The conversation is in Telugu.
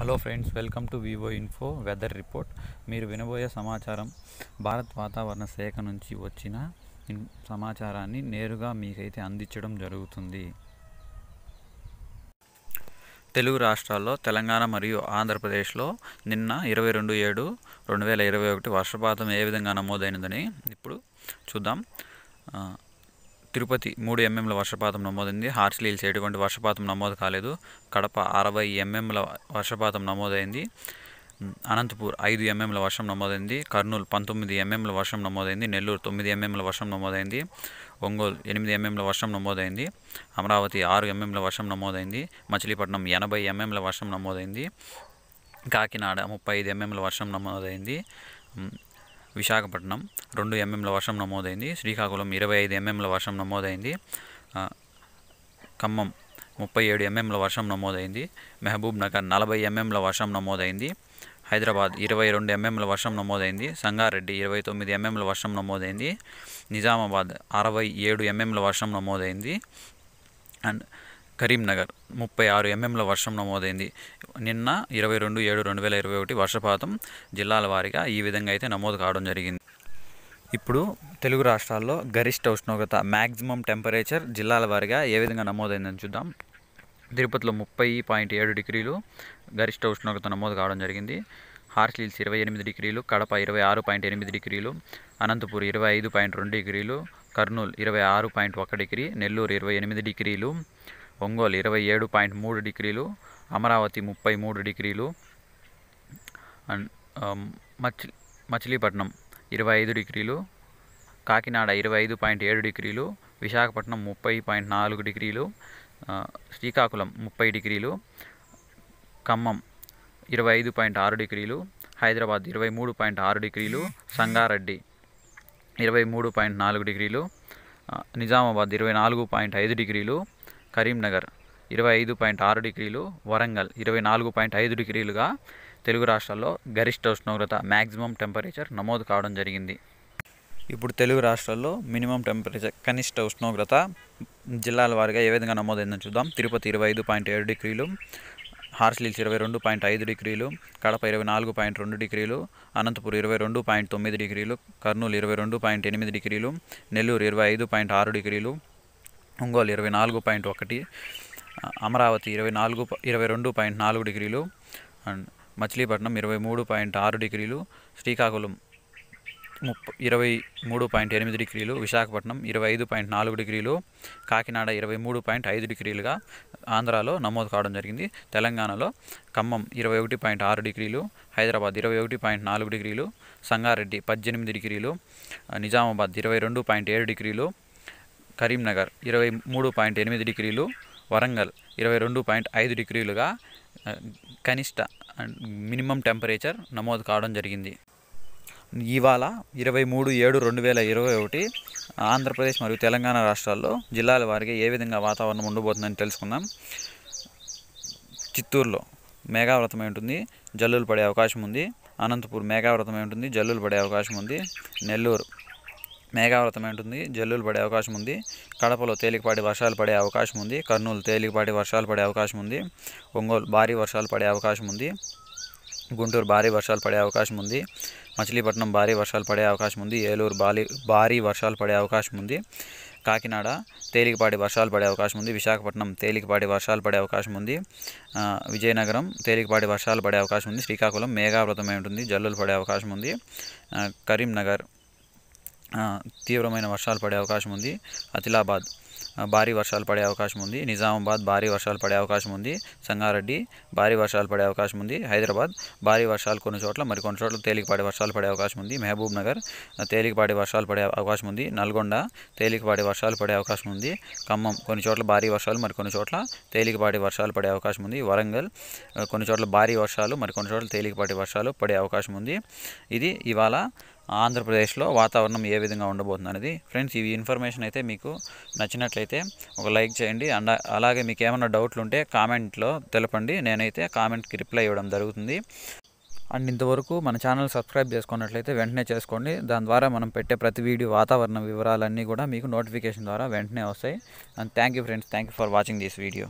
hello friends welcome to Vivo info weather report మీరు వినబోయే సమాచారం భారత్ వాతావరణ శాఖ నుంచి వచ్చిన సమాచారాన్ని నేరుగా మీకైతే అందించడం జరుగుతుంది తెలుగు రాష్ట్రాల్లో తెలంగాణ మరియు ఆంధ్రప్రదేశ్లో నిన్న ఇరవై రెండు ఏడు రెండు వేల ఇరవై ఒకటి వర్షపాతం ఏ విధంగా నమోదైనదని ఇప్పుడు చూద్దాం తిరుపతి మూడు ఎంఎంల వర్షపాతం నమోదైంది హార్స్లీ హిల్స్ ఎటువంటి వర్షపాతం నమోదు కాలేదు కడప అరవై ఎంఎంల వర్షపాతం నమోదైంది అనంతపూర్ ఐదు ఎంఎంల వర్షం నమోదైంది కర్నూలు పంతొమ్మిది ఎంఎంల వర్షం నమోదైంది నెల్లూరు తొమ్మిది ఎంఎంల వర్షం నమోదైంది ఒంగోలు ఎనిమిది ఎంఎంల వర్షం నమోదైంది అమరావతి ఆరు ఎంఎంల వర్షం నమోదైంది మచిలీపట్నం ఎనభై ఎంఎంల వర్షం నమోదైంది కాకినాడ ముప్పై ఐదు ఎంఎంల వర్షం నమోదైంది విశాఖపట్నం రెండు ఎంఎంల వర్షం నమోదైంది శ్రీకాకుళం ఇరవై ఐదు ఎంఎంల వర్షం నమోదైంది ఖమ్మం ముప్పై ఏడు ఎంఎంల వర్షం నమోదైంది మహబూబ్ నగర్ నలభై ఎంఎంల వర్షం నమోదైంది హైదరాబాద్ ఇరవై రెండు ఎంఎంల వర్షం నమోదైంది సంగారెడ్డి ఇరవై తొమ్మిది ఎంఎంల వర్షం నమోదైంది నిజామాబాద్ అరవై ఏడు ఎంఎంల వర్షం నమోదైంది అండ్ కరీంనగర్ ముప్పై ఆరు ఎంఎంల వర్షం నమోదైంది నిన్న ఇరవై రెండు ఏడు రెండు వేల ఇరవై ఒకటి వర్షపాతం జిల్లాల వారీగా ఈ విధంగా అయితే నమోదు కావడం జరిగింది ఇప్పుడు తెలుగు రాష్ట్రాల్లో గరిష్ట ఉష్ణోగ్రత మ్యాక్సిమం టెంపరేచర్ జిల్లాల వారీగా ఏ విధంగా నమోదైందని చూద్దాం తిరుపతిలో ముప్పై పాయింట్ ఏడు డిగ్రీలు గరిష్ట ఉష్ణోగ్రత నమోదు కావడం జరిగింది హార్స్లీల్స్ ఇరవై ఎనిమిది డిగ్రీలు కడప ఇరవై ఆరు పాయింట్ ఎనిమిది డిగ్రీలు అనంతపూర్ ఇరవై ఐదు పాయింట్ రెండు డిగ్రీలు కర్నూలు ఇరవై ఆరు పాయింట్ ఒక డిగ్రీ నెల్లూరు ఇరవై ఎనిమిది డిగ్రీలు ఒంగోలు ఇరవై ఏడు పాయింట్ మూడు డిగ్రీలు అమరావతి ముప్పై మూడు డిగ్రీలు అండ్ మచి మచిలీపట్నం ఇరవై ఐదు డిగ్రీలు కాకినాడ ఇరవై ఐదు పాయింట్ ఏడు డిగ్రీలు విశాఖపట్నం ముప్పై పాయింట్ నాలుగు డిగ్రీలు శ్రీకాకుళం ముప్పై డిగ్రీలు ఖమ్మం ఇరవై ఐదు పాయింట్ ఆరు డిగ్రీలు హైదరాబాద్ ఇరవై మూడు పాయింట్ ఆరు డిగ్రీలు సంగారెడ్డి ఇరవై మూడు పాయింట్ నాలుగు డిగ్రీలు నిజామాబాద్ ఇరవై నాలుగు పాయింట్ ఐదు డిగ్రీలు కరీంనగర్ ఇరవై ఐదు పాయింట్ ఆరు డిగ్రీలు వరంగల్ ఇరవై నాలుగు పాయింట్ ఐదు డిగ్రీలుగా తెలుగు రాష్ట్రాల్లో గరిష్ట ఉష్ణోగ్రత మ్యాక్సిమం టెంపరేచర్ నమోదు కావడం జరిగింది ఇప్పుడు తెలుగు రాష్ట్రాల్లో మినిమం టెంపరేచర్ కనిష్ట ఉష్ణోగ్రత జిల్లాల వారిగా ఏ విధంగా నమోదైందని చూద్దాం తిరుపతి ఇరవై ఐదు పాయింట్ ఏడు డిగ్రీలు హార్స్లీల్స్ ఇరవై రెండు పాయింట్ ఐదు డిగ్రీలు కడప ఇరవై నాలుగు పాయింట్ రెండు డిగ్రీలు అనంతపురం ఇరవై రెండు పాయింట్ తొమ్మిది డిగ్రీలు కర్నూలు ఇరవై రెండు పాయింట్ ఎనిమిది డిగ్రీలు నెల్లూరు ఇరవై ఐదు పాయింట్ ఆరు డిగ్రీలు ఒంగోలు ఇరవై నాలుగు పాయింట్ ఒకటి అమరావతి ఇరవై నాలుగు ఇరవై రెండు పాయింట్ నాలుగు డిగ్రీలు అండ్ మచిలీపట్నం ఇరవై మూడు పాయింట్ ఆరు డిగ్రీలు శ్రీకాకుళం ముప్ప ఇరవై మూడు పాయింట్ ఎనిమిది డిగ్రీలు విశాఖపట్నం ఇరవై ఐదు పాయింట్ నాలుగు డిగ్రీలు కాకినాడ ఇరవై మూడు పాయింట్ ఐదు డిగ్రీలుగా ఆంధ్రాలో నమోదు కావడం జరిగింది తెలంగాణలో ఖమ్మం ఇరవై ఒకటి పాయింట్ ఆరు డిగ్రీలు హైదరాబాద్ ఇరవై ఒకటి పాయింట్ నాలుగు డిగ్రీలు సంగారెడ్డి పద్దెనిమిది డిగ్రీలు నిజామాబాద్ ఇరవై రెండు పాయింట్ ఏడు డిగ్రీలు కరీంనగర్ ఇరవై మూడు పాయింట్ ఎనిమిది డిగ్రీలు వరంగల్ ఇరవై రెండు పాయింట్ ఐదు డిగ్రీలుగా కనిష్ట మినిమం టెంపరేచర్ నమోదు కావడం జరిగింది ఇవాళ ఇరవై మూడు ఏడు రెండు వేల ఇరవై ఒకటి ఆంధ్రప్రదేశ్ మరియు తెలంగాణ రాష్ట్రాల్లో జిల్లాల వారికి ఏ విధంగా వాతావరణం ఉండబోతుందని తెలుసుకుందాం చిత్తూరులో మేఘావ్రతమై ఉంటుంది జల్లులు పడే అవకాశం ఉంది అనంతపూర్ మేఘావ్రతమై ఉంటుంది జల్లులు పడే అవకాశం ఉంది నెల్లూరు మేఘావృతం ఉంటుంది జల్లులు పడే అవకాశం ఉంది కడపలో తేలికపాటి వర్షాలు పడే అవకాశం ఉంది కర్నూలు తేలికపాటి వర్షాలు పడే అవకాశం ఉంది ఒంగోలు భారీ వర్షాలు పడే అవకాశం ఉంది గుంటూరు భారీ వర్షాలు పడే అవకాశం ఉంది మచిలీపట్నం భారీ వర్షాలు పడే అవకాశం ఉంది ఏలూరు భారీ భారీ వర్షాలు పడే అవకాశం ఉంది కాకినాడ తేలికపాటి వర్షాలు పడే అవకాశం ఉంది విశాఖపట్నం తేలికపాటి వర్షాలు పడే అవకాశం ఉంది విజయనగరం తేలికపాటి వర్షాలు పడే అవకాశం ఉంది శ్రీకాకుళం మేఘావృతమై ఉంటుంది జల్లులు పడే అవకాశం ఉంది కరీంనగర్ తీవ్రమైన వర్షాలు పడే అవకాశం ఉంది అతిలాబాద్ భారీ వర్షాలు పడే అవకాశం ఉంది నిజామాబాద్ భారీ వర్షాలు పడే అవకాశం ఉంది సంగారెడ్డి భారీ వర్షాలు పడే అవకాశం ఉంది హైదరాబాద్ భారీ వర్షాలు కొన్ని చోట్ల మరికొన్ని చోట్ల తేలికపాటి వర్షాలు పడే అవకాశం ఉంది మహబూబ్ నగర్ తేలికపాటి వర్షాలు పడే అవకాశం ఉంది నల్గొండ తేలికపాటి వర్షాలు పడే అవకాశం ఉంది ఖమ్మం కొన్ని చోట్ల భారీ వర్షాలు మరికొన్ని చోట్ల తేలికపాటి వర్షాలు పడే అవకాశం ఉంది వరంగల్ కొన్ని చోట్ల భారీ వర్షాలు మరికొన్ని చోట్ల తేలికపాటి వర్షాలు పడే అవకాశం ఉంది ఇది ఇవాళ ఆంధ్రప్రదేశ్లో వాతావరణం ఏ విధంగా ఉండబోతుంది ఫ్రెండ్స్ ఈ ఇన్ఫర్మేషన్ అయితే మీకు నచ్చినట్లయితే ఒక లైక్ చేయండి అండ్ అలాగే మీకు ఏమైనా డౌట్లు ఉంటే కామెంట్లో తెలపండి నేనైతే కామెంట్కి రిప్లై ఇవ్వడం జరుగుతుంది అండ్ ఇంతవరకు మన ఛానల్ సబ్స్క్రైబ్ చేసుకున్నట్లయితే వెంటనే చేసుకోండి దాని ద్వారా మనం పెట్టే ప్రతి వీడియో వాతావరణ వివరాలన్నీ కూడా మీకు నోటిఫికేషన్ ద్వారా వెంటనే వస్తాయి and thank you friends thank you for watching this video